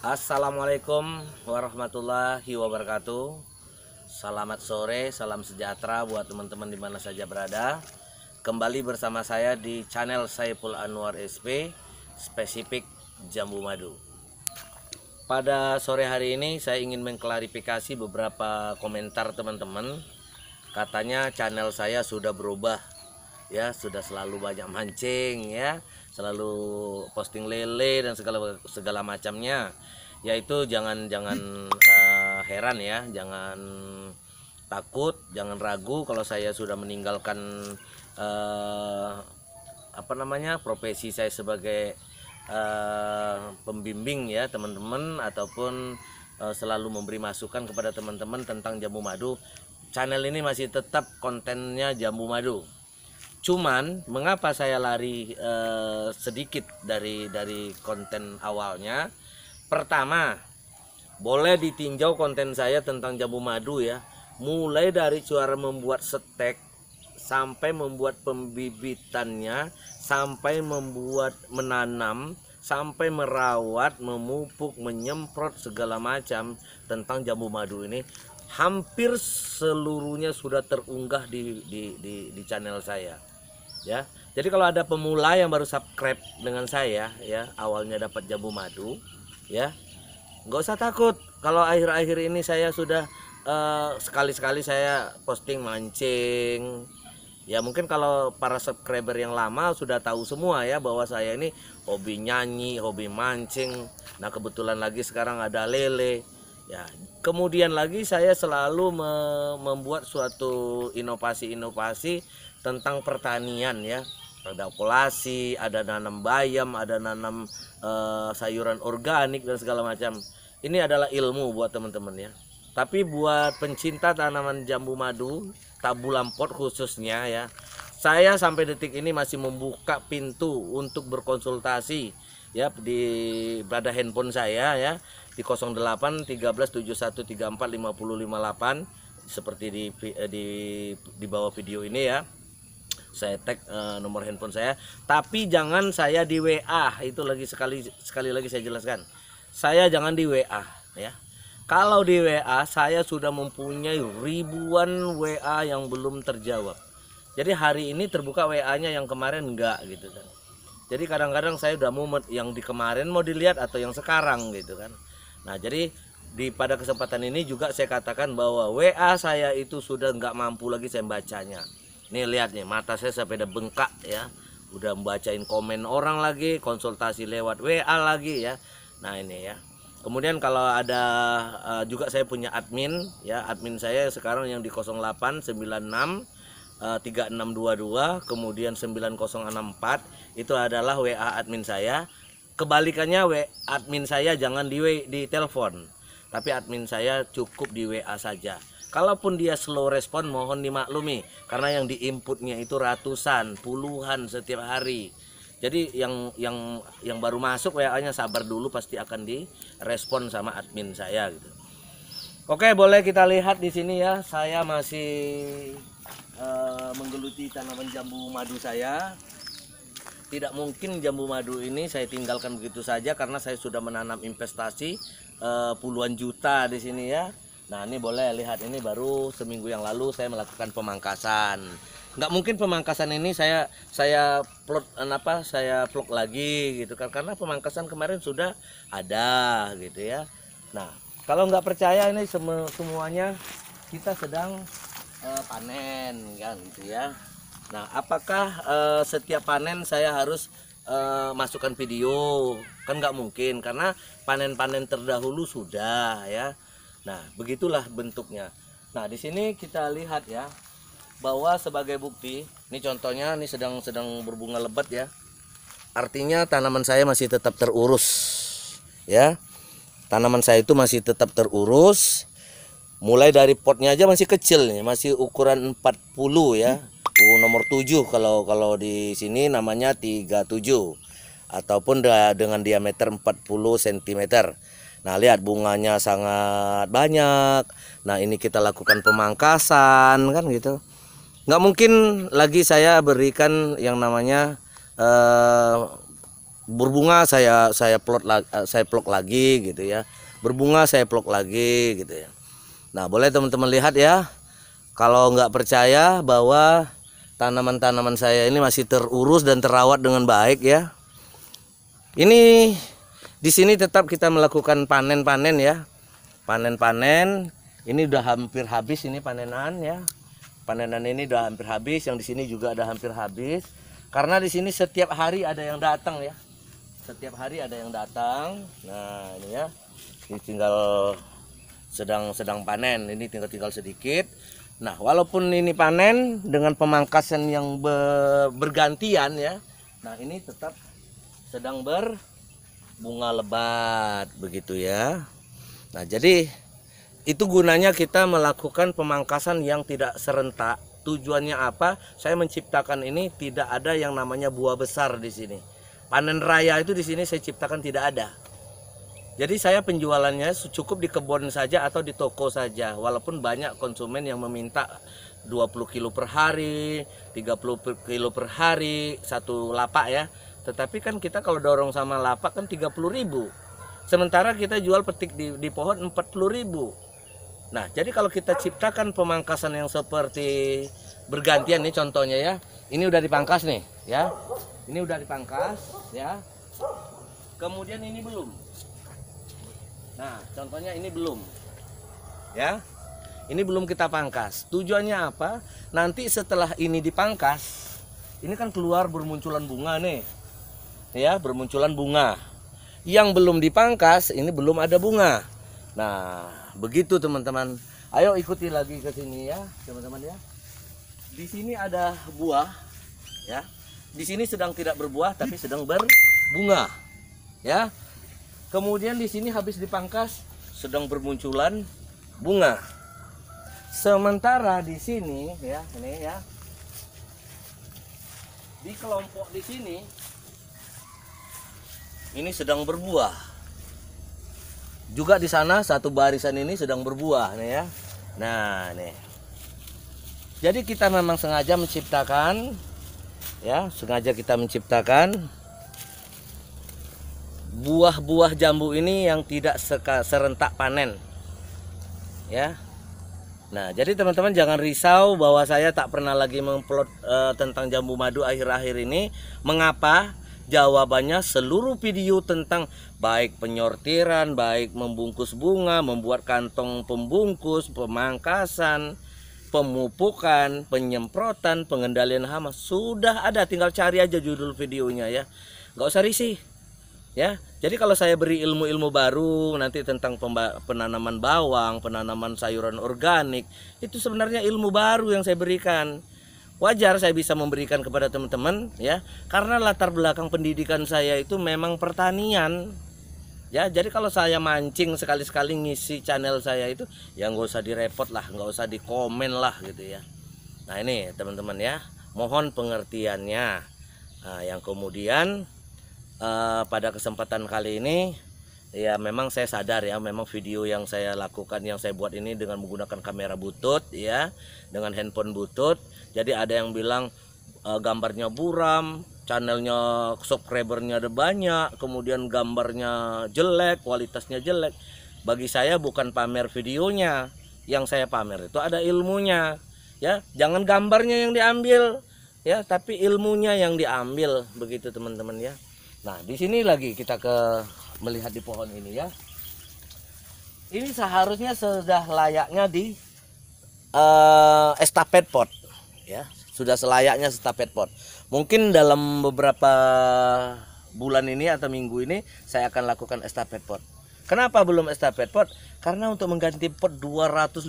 Assalamualaikum warahmatullahi wabarakatuh Selamat sore, salam sejahtera buat teman-teman di mana saja berada Kembali bersama saya di channel Saiful Anwar SP Spesifik Jambu Madu Pada sore hari ini saya ingin mengklarifikasi beberapa komentar teman-teman Katanya channel saya sudah berubah ya sudah selalu banyak mancing ya selalu posting lele dan segala segala macamnya yaitu jangan jangan uh, heran ya jangan takut jangan ragu kalau saya sudah meninggalkan uh, apa namanya profesi saya sebagai uh, pembimbing ya teman-teman ataupun uh, selalu memberi masukan kepada teman-teman tentang jamu madu channel ini masih tetap kontennya jamu madu Cuman mengapa saya lari eh, sedikit dari dari konten awalnya? Pertama, boleh ditinjau konten saya tentang jambu madu ya. Mulai dari suara membuat setek, sampai membuat pembibitannya, sampai membuat menanam, sampai merawat, memupuk, menyemprot segala macam tentang jambu madu ini hampir seluruhnya sudah terunggah di di di, di channel saya ya jadi kalau ada pemula yang baru subscribe dengan saya ya awalnya dapat jambu madu ya nggak usah takut kalau akhir-akhir ini saya sudah eh, sekali-sekali uh, saya posting mancing ya mungkin kalau para subscriber yang lama sudah tahu semua ya bahwa saya ini hobi nyanyi hobi mancing nah kebetulan lagi sekarang ada lele ya kemudian lagi saya selalu membuat suatu inovasi-inovasi tentang pertanian ya ada kolasi, ada nanam bayam, ada nanam uh, sayuran organik dan segala macam. Ini adalah ilmu buat teman-teman ya. Tapi buat pencinta tanaman jambu madu, tabu lampot khususnya ya, saya sampai detik ini masih membuka pintu untuk berkonsultasi ya di pada handphone saya ya di 08 13 71 34 50 58 seperti di eh, di di bawah video ini ya saya tag uh, nomor handphone saya tapi jangan saya di WA itu lagi sekali sekali lagi saya jelaskan saya jangan di WA ya kalau di WA saya sudah mempunyai ribuan WA yang belum terjawab jadi hari ini terbuka WA-nya yang kemarin enggak gitu kan jadi kadang-kadang saya udah mau yang di kemarin mau dilihat atau yang sekarang gitu kan nah jadi di pada kesempatan ini juga saya katakan bahwa WA saya itu sudah nggak mampu lagi saya bacanya nih lihat nih mata saya sampai ada bengkak ya udah membacain komen orang lagi konsultasi lewat WA lagi ya nah ini ya kemudian kalau ada uh, juga saya punya admin ya admin saya sekarang yang di 0896 uh, 3622 kemudian 9064 itu adalah WA admin saya kebalikannya WA admin saya jangan di di telepon tapi admin saya cukup di WA saja Kalaupun dia slow respon mohon dimaklumi karena yang di inputnya itu ratusan, puluhan setiap hari. Jadi yang yang yang baru masuk WA-nya sabar dulu pasti akan direspon sama admin saya gitu. Oke, boleh kita lihat di sini ya. Saya masih uh, menggeluti tanaman jambu madu saya. Tidak mungkin jambu madu ini saya tinggalkan begitu saja karena saya sudah menanam investasi uh, puluhan juta di sini ya. Nah ini boleh lihat ini baru seminggu yang lalu saya melakukan pemangkasan. Nggak mungkin pemangkasan ini saya saya plot apa saya vlog lagi gitu kan karena pemangkasan kemarin sudah ada gitu ya. Nah kalau nggak percaya ini semuanya kita sedang uh, panen kan gitu ya. Nah apakah uh, setiap panen saya harus uh, masukkan video kan nggak mungkin karena panen-panen terdahulu sudah ya Nah, begitulah bentuknya. Nah, di sini kita lihat ya bahwa sebagai bukti, ini contohnya ini sedang sedang berbunga lebat ya. Artinya tanaman saya masih tetap terurus. Ya. Tanaman saya itu masih tetap terurus. Mulai dari potnya aja masih kecil nih, masih ukuran 40 ya. U uh, nomor 7 kalau kalau di sini namanya 37 ataupun dengan diameter 40 cm. Nah lihat bunganya sangat banyak. Nah ini kita lakukan pemangkasan kan gitu. Nggak mungkin lagi saya berikan yang namanya uh, berbunga saya saya plot lagi, eh, saya plok lagi gitu ya. Berbunga saya plok lagi gitu ya. Nah boleh teman-teman lihat ya. Kalau nggak percaya bahwa tanaman-tanaman saya ini masih terurus dan terawat dengan baik ya. Ini di sini tetap kita melakukan panen-panen ya. Panen-panen. Ini udah hampir habis ini panenan ya. Panenan ini udah hampir habis, yang di sini juga ada hampir habis. Karena di sini setiap hari ada yang datang ya. Setiap hari ada yang datang. Nah, ini ya. Ini tinggal sedang sedang panen. Ini tinggal-tinggal sedikit. Nah, walaupun ini panen dengan pemangkasan yang be, bergantian ya. Nah, ini tetap sedang ber bunga lebat begitu ya. Nah, jadi itu gunanya kita melakukan pemangkasan yang tidak serentak. Tujuannya apa? Saya menciptakan ini tidak ada yang namanya buah besar di sini. Panen raya itu di sini saya ciptakan tidak ada. Jadi saya penjualannya cukup di kebun saja atau di toko saja walaupun banyak konsumen yang meminta 20 kilo per hari, 30 kilo per hari, satu lapak ya. Tetapi kan kita kalau dorong sama lapak kan 30 ribu. Sementara kita jual petik di, di pohon 40 ribu. Nah, jadi kalau kita ciptakan pemangkasan yang seperti bergantian nih contohnya ya. Ini udah dipangkas nih, ya. Ini udah dipangkas, ya. Kemudian ini belum. Nah, contohnya ini belum. Ya. Ini belum kita pangkas. Tujuannya apa? Nanti setelah ini dipangkas, ini kan keluar bermunculan bunga nih ya bermunculan bunga. Yang belum dipangkas ini belum ada bunga. Nah, begitu teman-teman. Ayo ikuti lagi ke sini ya, teman-teman ya. Di sini ada buah ya. Di sini sedang tidak berbuah tapi sedang berbunga. Ya. Kemudian di sini habis dipangkas sedang bermunculan bunga. Sementara di sini ya, ini ya. Di kelompok di sini ini sedang berbuah. Juga di sana satu barisan ini sedang berbuah nih ya. Nah, nih. Jadi kita memang sengaja menciptakan ya, sengaja kita menciptakan buah-buah jambu ini yang tidak serentak panen. Ya, Nah, jadi teman-teman jangan risau bahwa saya tak pernah lagi memplot uh, eh, tentang jambu madu akhir-akhir ini. Mengapa? jawabannya seluruh video tentang baik penyortiran, baik membungkus bunga, membuat kantong pembungkus, pemangkasan, pemupukan, penyemprotan, pengendalian hama sudah ada tinggal cari aja judul videonya ya Gak usah risih ya jadi kalau saya beri ilmu-ilmu baru nanti tentang penanaman bawang penanaman sayuran organik itu sebenarnya ilmu baru yang saya berikan wajar saya bisa memberikan kepada teman-teman ya karena latar belakang pendidikan saya itu memang pertanian ya jadi kalau saya mancing sekali-sekali ngisi channel saya itu ya nggak usah direpot lah nggak usah dikomen lah gitu ya nah ini teman-teman ya mohon pengertiannya nah, yang kemudian eh, pada kesempatan kali ini ya memang saya sadar ya memang video yang saya lakukan yang saya buat ini dengan menggunakan kamera butut ya dengan handphone butut jadi ada yang bilang e, gambarnya buram channelnya subscribernya ada banyak kemudian gambarnya jelek kualitasnya jelek bagi saya bukan pamer videonya yang saya pamer itu ada ilmunya ya jangan gambarnya yang diambil ya tapi ilmunya yang diambil begitu teman-teman ya nah di sini lagi kita ke melihat di pohon ini ya ini seharusnya sudah layaknya di uh, estafet pot ya sudah selayaknya estafet pot mungkin dalam beberapa bulan ini atau minggu ini saya akan lakukan estafet pot kenapa belum estafet pot karena untuk mengganti pot 250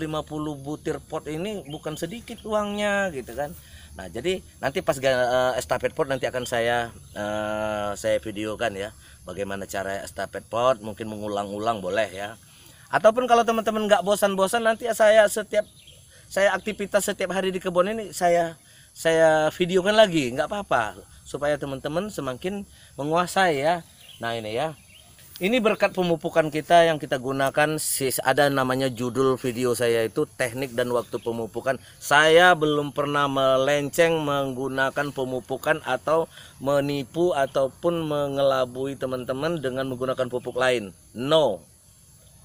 butir pot ini bukan sedikit uangnya gitu kan nah jadi nanti pas uh, estafet pot nanti akan saya uh, saya videokan ya bagaimana cara estafet pot mungkin mengulang-ulang boleh ya ataupun kalau teman-teman nggak bosan-bosan nanti saya setiap saya aktivitas setiap hari di kebun ini saya saya videokan lagi nggak apa-apa supaya teman-teman semakin menguasai ya nah ini ya ini berkat pemupukan kita yang kita gunakan ada namanya judul video saya itu teknik dan waktu pemupukan. Saya belum pernah melenceng menggunakan pemupukan atau menipu ataupun mengelabui teman-teman dengan menggunakan pupuk lain. No.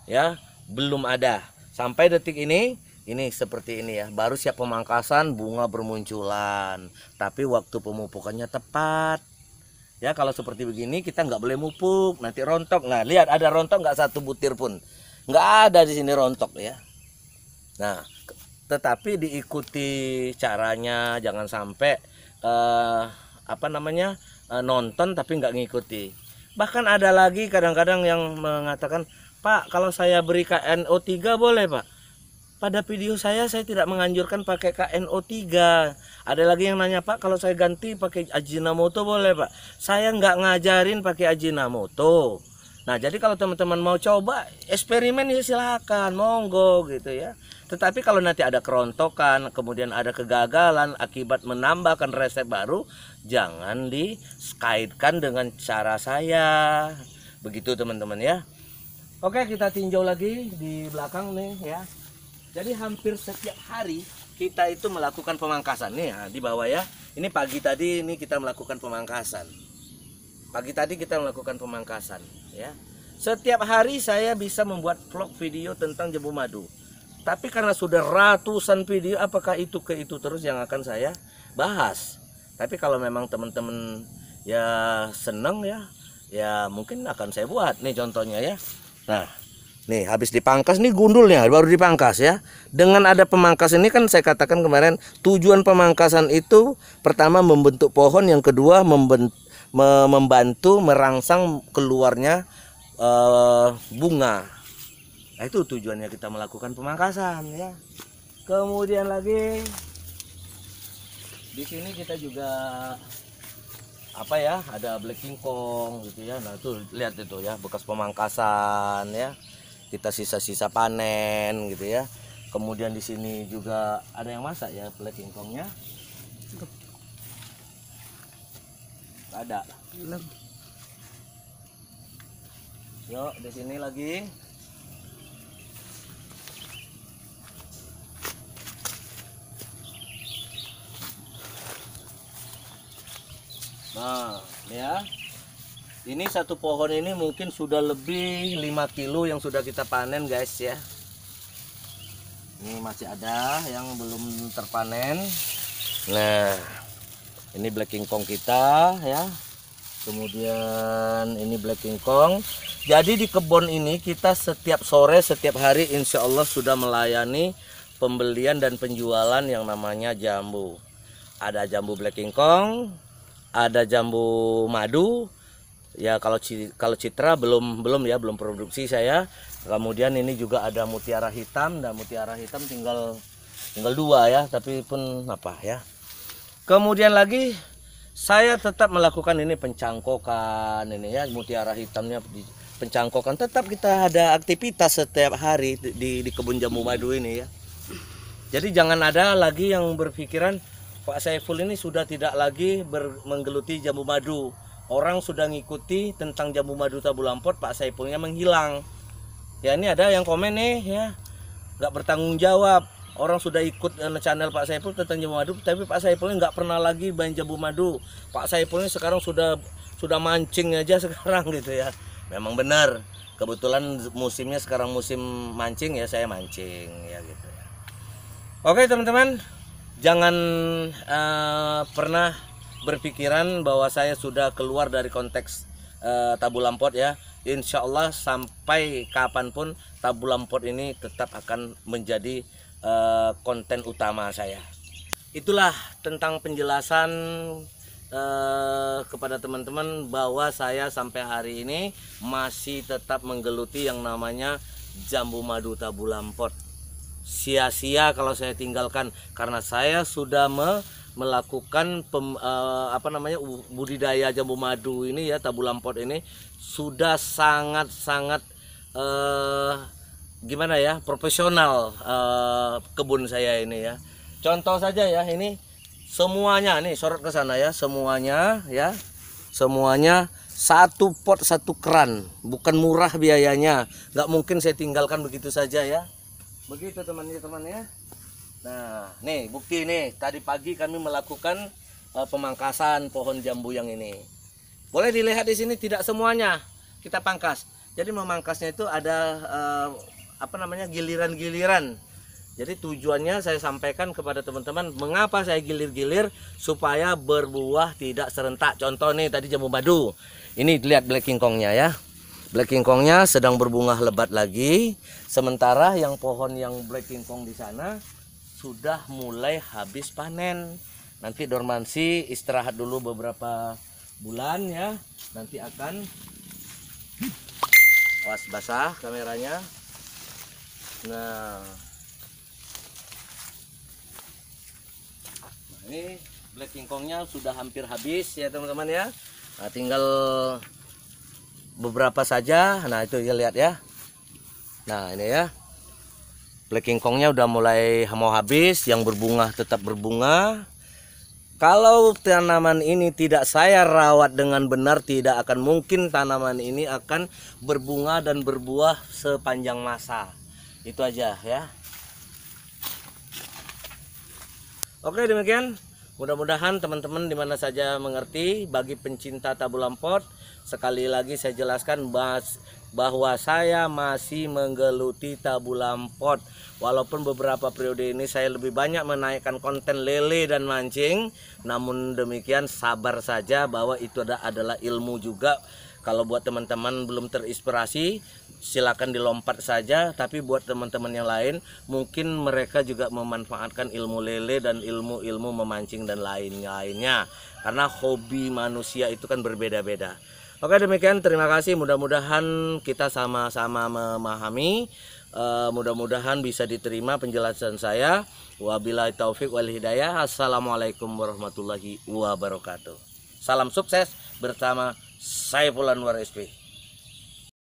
Ya, belum ada. Sampai detik ini ini seperti ini ya. Baru siap pemangkasan bunga bermunculan, tapi waktu pemupukannya tepat ya kalau seperti begini kita nggak boleh mupuk nanti rontok nah lihat ada rontok nggak satu butir pun nggak ada di sini rontok ya nah tetapi diikuti caranya jangan sampai uh, apa namanya uh, nonton tapi nggak ngikuti bahkan ada lagi kadang-kadang yang mengatakan pak kalau saya beri KNO 3 boleh pak pada video saya saya tidak menganjurkan pakai KNO3 ada lagi yang nanya Pak kalau saya ganti pakai Ajinomoto boleh Pak saya nggak ngajarin pakai Ajinomoto nah jadi kalau teman-teman mau coba eksperimen ya silahkan monggo gitu ya tetapi kalau nanti ada kerontokan kemudian ada kegagalan akibat menambahkan resep baru jangan di dikaitkan dengan cara saya begitu teman-teman ya Oke kita tinjau lagi di belakang nih ya jadi hampir setiap hari kita itu melakukan pemangkasan nih ya, di bawah ya. Ini pagi tadi ini kita melakukan pemangkasan. Pagi tadi kita melakukan pemangkasan ya. Setiap hari saya bisa membuat vlog video tentang jambu madu. Tapi karena sudah ratusan video, apakah itu ke itu terus yang akan saya bahas. Tapi kalau memang teman-teman ya seneng ya, ya mungkin akan saya buat nih contohnya ya. Nah, Nih, habis dipangkas nih gundulnya baru dipangkas ya. Dengan ada pemangkas ini kan saya katakan kemarin tujuan pemangkasan itu pertama membentuk pohon, yang kedua membantu merangsang keluarnya uh, bunga. Nah, itu tujuannya kita melakukan pemangkasan ya. Kemudian lagi di sini kita juga apa ya ada black kingkong gitu ya nah itu lihat itu ya bekas pemangkasan ya kita sisa-sisa panen gitu ya kemudian di sini juga ada yang masak ya plek ingkongnya ada belum yuk di sini lagi Nah, ya. Ini satu pohon ini mungkin sudah lebih 5 kilo yang sudah kita panen guys ya. Ini masih ada yang belum terpanen. Nah, ini black king kong kita ya. Kemudian ini black king kong Jadi di kebun ini kita setiap sore setiap hari insya Allah sudah melayani pembelian dan penjualan yang namanya jambu. Ada jambu black king kong ada jambu madu, ya kalau kalau citra belum belum ya belum produksi saya kemudian ini juga ada mutiara hitam dan mutiara hitam tinggal tinggal dua ya tapi pun apa ya kemudian lagi saya tetap melakukan ini pencangkokan ini ya mutiara hitamnya pencangkokan tetap kita ada aktivitas setiap hari di, di kebun jambu madu ini ya jadi jangan ada lagi yang berpikiran Pak Saiful ini sudah tidak lagi ber, menggeluti jambu madu orang sudah ngikuti tentang jambu madu tabu lampot Pak Saipulnya menghilang ya ini ada yang komen nih ya nggak bertanggung jawab orang sudah ikut eh, channel Pak Saipul tentang jamu madu tapi Pak Saipulnya nggak pernah lagi main jambu madu Pak Saipulnya sekarang sudah sudah mancing aja sekarang gitu ya memang benar kebetulan musimnya sekarang musim mancing ya saya mancing ya gitu ya oke teman-teman jangan uh, pernah berpikiran bahwa saya sudah keluar dari konteks uh, eh, tabu lampot ya insya Allah sampai kapanpun tabu lampot ini tetap akan menjadi uh, konten utama saya itulah tentang penjelasan eh, kepada teman-teman bahwa saya sampai hari ini masih tetap menggeluti yang namanya jambu madu tabu lampot sia-sia kalau saya tinggalkan karena saya sudah me melakukan pem, uh, apa namanya budidaya jambu madu ini ya tabu lampot ini sudah sangat sangat uh, gimana ya profesional uh, kebun saya ini ya contoh saja ya ini semuanya nih sorot ke sana ya semuanya ya semuanya satu pot satu keran bukan murah biayanya nggak mungkin saya tinggalkan begitu saja ya begitu teman-teman ya Nah, nih bukti nih tadi pagi kami melakukan uh, pemangkasan pohon jambu yang ini. Boleh dilihat di sini tidak semuanya kita pangkas. Jadi memangkasnya itu ada uh, apa namanya giliran-giliran. Jadi tujuannya saya sampaikan kepada teman-teman mengapa saya gilir-gilir supaya berbuah tidak serentak. Contoh nih tadi jambu madu. Ini lihat black kingkongnya ya. Black kingkongnya sedang berbunga lebat lagi. Sementara yang pohon yang black kingkong di sana sudah mulai habis panen. Nanti dormansi istirahat dulu beberapa bulan ya. Nanti akan was basah kameranya. Nah. Nah, ini black kingkongnya sudah hampir habis ya teman-teman ya. Nah, tinggal beberapa saja. Nah, itu ya lihat ya. Nah, ini ya. Black kingkongnya udah mulai mau habis, yang berbunga tetap berbunga. Kalau tanaman ini tidak saya rawat dengan benar, tidak akan mungkin tanaman ini akan berbunga dan berbuah sepanjang masa. Itu aja ya. Oke demikian Mudah-mudahan teman-teman dimana saja mengerti bagi pencinta tabulampot, Sekali lagi saya jelaskan bahas bahwa saya masih menggeluti tabu lampot. Walaupun beberapa periode ini saya lebih banyak menaikkan konten lele dan mancing, namun demikian sabar saja bahwa itu adalah ilmu juga. Kalau buat teman-teman belum terinspirasi, silakan dilompat saja tapi buat teman-teman yang lain mungkin mereka juga memanfaatkan ilmu lele dan ilmu-ilmu memancing dan lain-lainnya karena hobi manusia itu kan berbeda-beda Oke demikian terima kasih mudah-mudahan kita sama-sama memahami uh, mudah-mudahan bisa diterima penjelasan saya wabillahi taufik wal hidayah assalamualaikum warahmatullahi wabarakatuh salam sukses bersama saya Pulan War